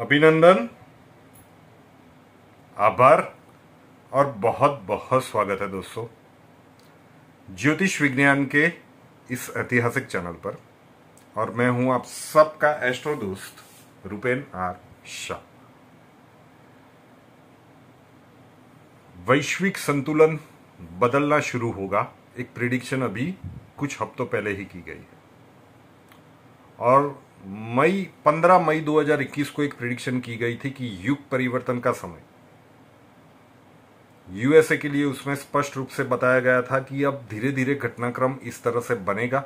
अभिनंदन आभार और बहुत बहुत स्वागत है दोस्तों ज्योतिष विज्ञान के इस ऐतिहासिक चैनल पर और मैं हूं आप सबका एस्ट्रो दोस्त रुपेन आर शाह वैश्विक संतुलन बदलना शुरू होगा एक प्रिडिक्शन अभी कुछ हफ्तों पहले ही की गई है और मई 15 मई 2021 को एक प्रिडिक्शन की गई थी कि युग परिवर्तन का समय यूएसए के लिए उसमें स्पष्ट रूप से बताया गया था कि अब धीरे धीरे घटनाक्रम इस तरह से बनेगा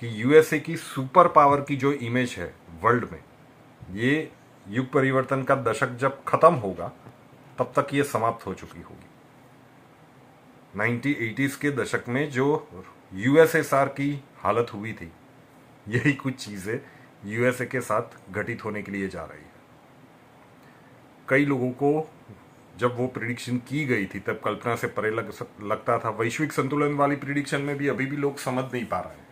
कि यूएसए की सुपर पावर की जो इमेज है वर्ल्ड में ये युग परिवर्तन का दशक जब खत्म होगा तब तक ये समाप्त हो चुकी होगी 1980s के दशक में जो यूएसएसआर की हालत हुई थी यही कुछ चीज़ें यूएसए के साथ घटित होने के लिए जा रही है कई लोगों को जब वो प्रिडिक्शन की गई थी तब कल्पना से परे लग लगता था वैश्विक संतुलन वाली प्रिडिक्शन में भी अभी भी लोग समझ नहीं पा रहे हैं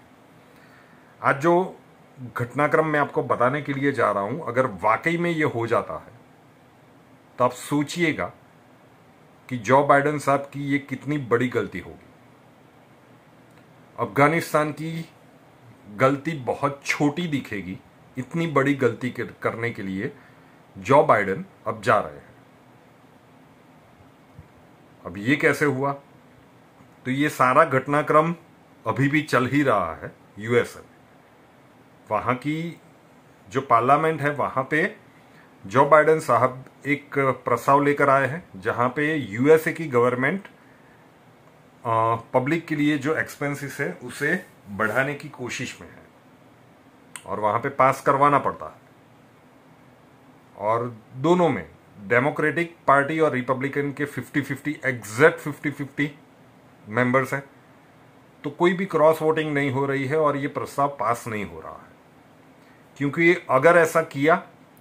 आज जो घटनाक्रम मैं आपको बताने के लिए जा रहा हूं अगर वाकई में ये हो जाता है तो आप सोचिएगा कि जो बाइडन साहब की ये कितनी बड़ी गलती होगी अफगानिस्तान की गलती बहुत छोटी दिखेगी इतनी बड़ी गलती करने के लिए जो बाइडेन अब जा रहे हैं अब ये कैसे हुआ तो ये सारा घटनाक्रम अभी भी चल ही रहा है यूएसए में वहां की जो पार्लियामेंट है वहां पे जो बाइडेन साहब एक प्रस्ताव लेकर आए हैं जहां पे यूएसए की गवर्नमेंट पब्लिक के लिए जो एक्सपेंसेस है उसे बढ़ाने की कोशिश में है और वहां पे पास करवाना पड़ता है और दोनों में डेमोक्रेटिक पार्टी और रिपब्लिकन के 50 50 एग्जैक्ट 50 50 मेंबर्स हैं तो कोई भी क्रॉस वोटिंग नहीं हो रही है और ये प्रस्ताव पास नहीं हो रहा है क्योंकि अगर ऐसा किया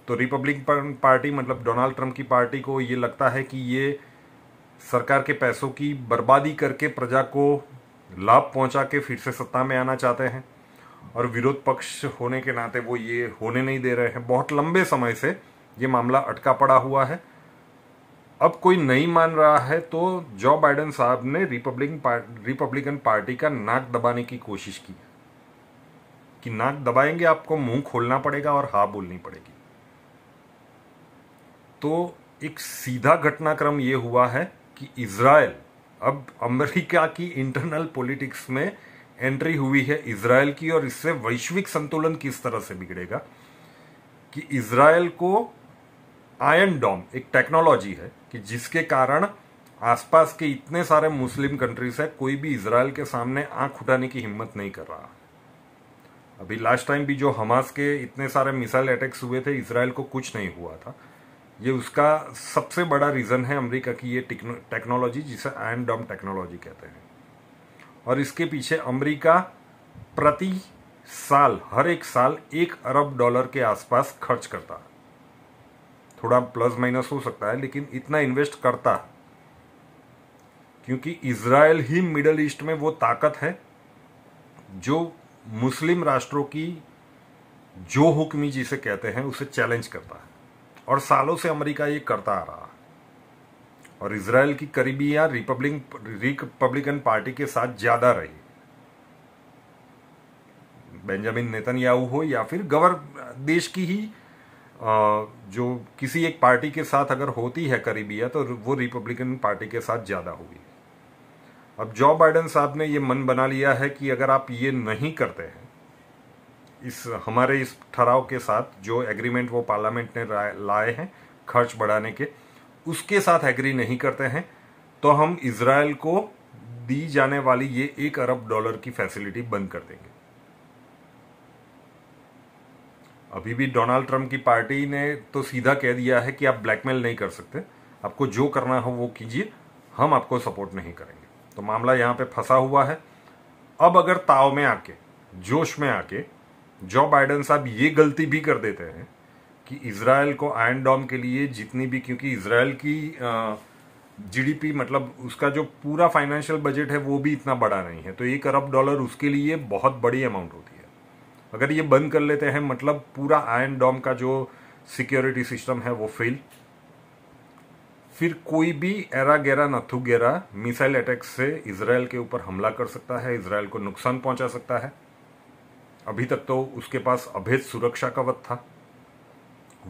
तो रिपब्लिकन पार्टी मतलब डोनाल्ड ट्रंप की पार्टी को ये लगता है कि ये सरकार के पैसों की बर्बादी करके प्रजा को लाभ पहुंचा के फिर से सत्ता में आना चाहते हैं और विरोध पक्ष होने के नाते वो ये होने नहीं दे रहे हैं बहुत लंबे समय से ये मामला अटका पड़ा हुआ है अब कोई नहीं मान रहा है तो जो बाइडन साहब ने रिपब्लिक रिपब्लिकन पार्टी का नाक दबाने की कोशिश की कि नाक दबाएंगे आपको मुंह खोलना पड़ेगा और हा बोलनी पड़ेगी तो एक सीधा घटनाक्रम यह हुआ है कि इसराइल अब अमेरिका की इंटरनल पॉलिटिक्स में एंट्री हुई है इसराइल की और इससे वैश्विक संतुलन किस तरह से बिगड़ेगा कि इसराइल को आयन डॉम एक टेक्नोलॉजी है कि जिसके कारण आसपास के इतने सारे मुस्लिम कंट्रीज है कोई भी इसराइल के सामने आंख उठाने की हिम्मत नहीं कर रहा अभी लास्ट टाइम भी जो हमास के इतने सारे मिसाइल अटैक्स हुए थे इसराइल को कुछ नहीं हुआ था ये उसका सबसे बड़ा रीज़न है अमेरिका की ये टेक्नोलॉजी जिसे आयन डॉम टेक्नोलॉजी कहते हैं और इसके पीछे अमेरिका प्रति साल हर एक साल एक अरब डॉलर के आसपास खर्च करता है थोड़ा प्लस माइनस हो सकता है लेकिन इतना इन्वेस्ट करता है क्योंकि इसराइल ही मिडल ईस्ट में वो ताकत है जो मुस्लिम राष्ट्रों की जो हुक्मी जिसे कहते हैं उसे चैलेंज करता है और सालों से अमेरिका ये करता आ रहा और इसराइल की या रिपब्लिक रिपब्लिकन पार्टी के साथ ज्यादा रही बेंजामिन नेतन्याहू हो या फिर गवर देश की ही जो किसी एक पार्टी के साथ अगर होती है या तो वो रिपब्लिकन पार्टी के साथ ज़्यादा होगी अब जो बाइडन साहब ने ये मन बना लिया है कि अगर आप ये नहीं करते हैं इस हमारे इस ठहराव के साथ जो एग्रीमेंट वो पार्लियामेंट ने लाए हैं खर्च बढ़ाने के उसके साथ एग्री नहीं करते हैं तो हम इसराइल को दी जाने वाली ये एक अरब डॉलर की फैसिलिटी बंद कर देंगे अभी भी डोनाल्ड ट्रंप की पार्टी ने तो सीधा कह दिया है कि आप ब्लैकमेल नहीं कर सकते आपको जो करना हो वो कीजिए हम आपको सपोर्ट नहीं करेंगे तो मामला यहां पे फंसा हुआ है अब अगर ताव में आके जोश में आके जो बाइडन साहब ये गलती भी कर देते हैं कि इसराइल को आयन डॉम के लिए जितनी भी क्योंकि इसराइल की जीडीपी मतलब उसका जो पूरा फाइनेंशियल बजट है वो भी इतना बड़ा नहीं है तो एक अरब डॉलर उसके लिए बहुत बड़ी अमाउंट होती है अगर ये बंद कर लेते हैं मतलब पूरा आयन डॉम का जो सिक्योरिटी सिस्टम है वो फेल फिर कोई भी एरा गेरा नथु गेरा मिसाइल अटैक से इसराइल के ऊपर हमला कर सकता है इसराइल को नुकसान पहुंचा सकता है अभी तक तो उसके पास अभेद सुरक्षा कवच था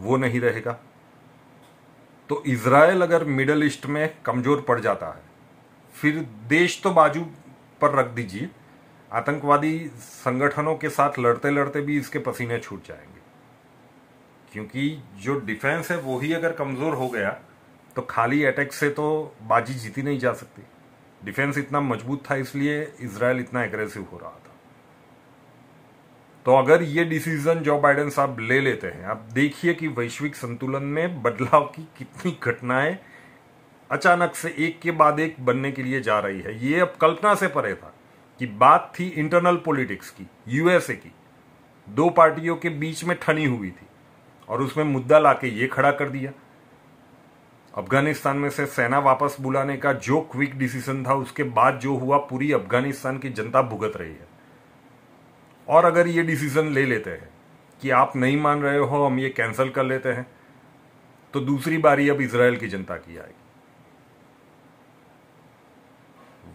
वो नहीं रहेगा तो इसराइल अगर मिडल ईस्ट में कमजोर पड़ जाता है फिर देश तो बाजू पर रख दीजिए आतंकवादी संगठनों के साथ लड़ते लड़ते भी इसके पसीने छूट जाएंगे क्योंकि जो डिफेंस है वो ही अगर कमजोर हो गया तो खाली अटैक से तो बाजी जीती नहीं जा सकती डिफेंस इतना मजबूत था इसलिए इसराइल इतना एग्रेसिव हो रहा था तो अगर ये डिसीजन जो बाइडेन साहब ले लेते हैं आप देखिए कि वैश्विक संतुलन में बदलाव की कितनी घटनाएं अचानक से एक के बाद एक बनने के लिए जा रही है ये अब कल्पना से परे था कि बात थी इंटरनल पॉलिटिक्स की यूएसए की दो पार्टियों के बीच में ठनी हुई थी और उसमें मुद्दा लाके ये खड़ा कर दिया अफगानिस्तान में से सेना वापस बुलाने का जो क्विक डिसीजन था उसके बाद जो हुआ पूरी अफगानिस्तान की जनता भुगत रही है और अगर ये डिसीजन ले लेते हैं कि आप नहीं मान रहे हो हम ये कैंसिल कर लेते हैं तो दूसरी बारी अब इसराइल की जनता की आएगी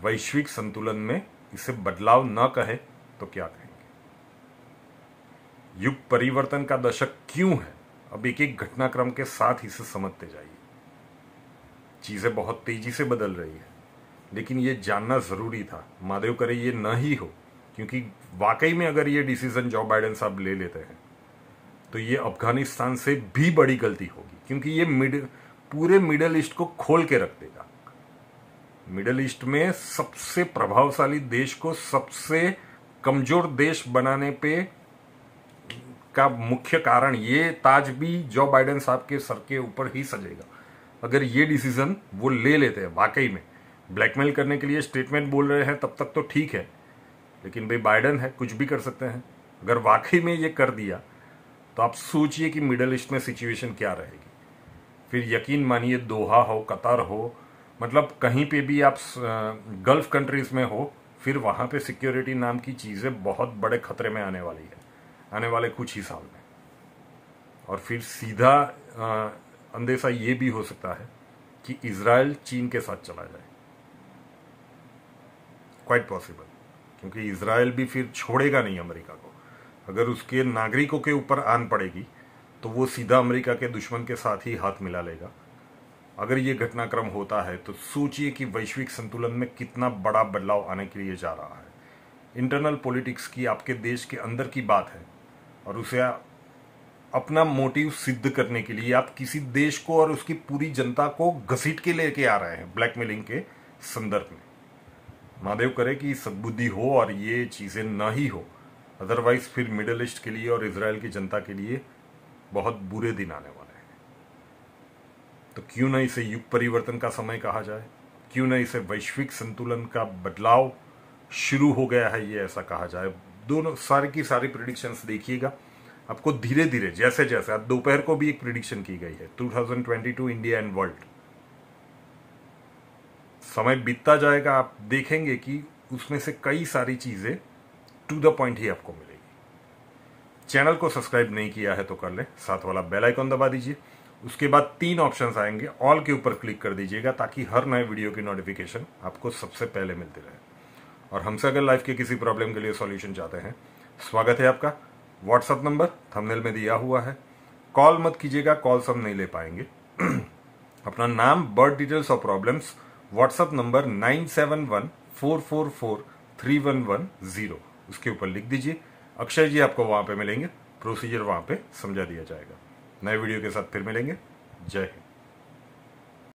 वैश्विक संतुलन में इसे बदलाव न कहे तो क्या कहेंगे युग परिवर्तन का दशक क्यों है अब एक एक घटनाक्रम के साथ इसे समझते जाइए चीजें बहुत तेजी से बदल रही है लेकिन यह जानना जरूरी था महादेव करे ये न ही हो क्योंकि वाकई में अगर ये डिसीजन जो बाइडेन साहब ले लेते हैं तो ये अफगानिस्तान से भी बड़ी गलती होगी क्योंकि ये मिड पूरे मिडल ईस्ट को खोल के रख देगा मिडल ईस्ट में सबसे प्रभावशाली देश को सबसे कमजोर देश बनाने पे का मुख्य कारण ये ताज भी जो बाइडेन साहब के सर के ऊपर ही सजेगा अगर ये डिसीजन वो ले लेते हैं वाकई में ब्लैकमेल करने के लिए स्टेटमेंट बोल रहे हैं तब तक तो ठीक है लेकिन भाई बाइडन है कुछ भी कर सकते हैं अगर वाकई में ये कर दिया तो आप सोचिए कि मिडल ईस्ट में सिचुएशन क्या रहेगी फिर यकीन मानिए दोहा हो कतार हो मतलब कहीं पे भी आप गल्फ कंट्रीज़ में हो फिर वहां पे सिक्योरिटी नाम की चीज़ें बहुत बड़े खतरे में आने वाली है आने वाले कुछ ही साल में और फिर सीधा अंदेशा ये भी हो सकता है कि इसराइल चीन के साथ चला जाए क्वाइट पॉसिबल क्योंकि इसराइल भी फिर छोड़ेगा नहीं अमेरिका को अगर उसके नागरिकों के ऊपर आन पड़ेगी तो वो सीधा अमेरिका के दुश्मन के साथ ही हाथ मिला लेगा अगर ये घटनाक्रम होता है तो सोचिए कि वैश्विक संतुलन में कितना बड़ा बदलाव आने के लिए जा रहा है इंटरनल पॉलिटिक्स की आपके देश के अंदर की बात है और उसे अपना मोटिव सिद्ध करने के लिए आप किसी देश को और उसकी पूरी जनता को घसीट के लेके आ रहे हैं ब्लैकमेलिंग के संदर्भ में महादेव करे कि सदबुद्धि हो और ये चीज़ें ना ही हो अदरवाइज फिर मिडल ईस्ट के लिए और इसराइल की जनता के लिए बहुत बुरे दिन आने वाले हैं तो क्यों ना इसे युग परिवर्तन का समय कहा जाए क्यों ना इसे वैश्विक संतुलन का बदलाव शुरू हो गया है ये ऐसा कहा जाए दोनों सारी की सारी प्रिडिक्शंस देखिएगा आपको धीरे धीरे जैसे जैसे दोपहर को भी एक प्रिडिक्शन की गई है 2022 इंडिया एंड वर्ल्ड समय बीतता जाएगा आप देखेंगे कि उसमें से कई सारी चीज़ें टू द पॉइंट ही आपको मिलेगी चैनल को सब्सक्राइब नहीं किया है तो कर ले साथ वाला बेल आइकन दबा दीजिए उसके बाद तीन ऑप्शन आएंगे ऑल के ऊपर क्लिक कर दीजिएगा ताकि हर नए वीडियो की नोटिफिकेशन आपको सबसे पहले मिलती रहे और हमसे अगर लाइफ के किसी प्रॉब्लम के लिए सॉल्यूशन चाहते हैं स्वागत है आपका व्हाट्सएप नंबर थंबनेल में दिया हुआ है कॉल मत कीजिएगा कॉल सब नहीं ले पाएंगे अपना नाम बर्थ डिटेल्स और problems WhatsApp number nine seven one four four four three one one zero उसके ऊपर लिख दीजिए अक्षय जी आपको वहां पे मिलेंगे प्रोसीजर वहां पे समझा दिया जाएगा नए वीडियो के साथ फिर मिलेंगे जय हिंद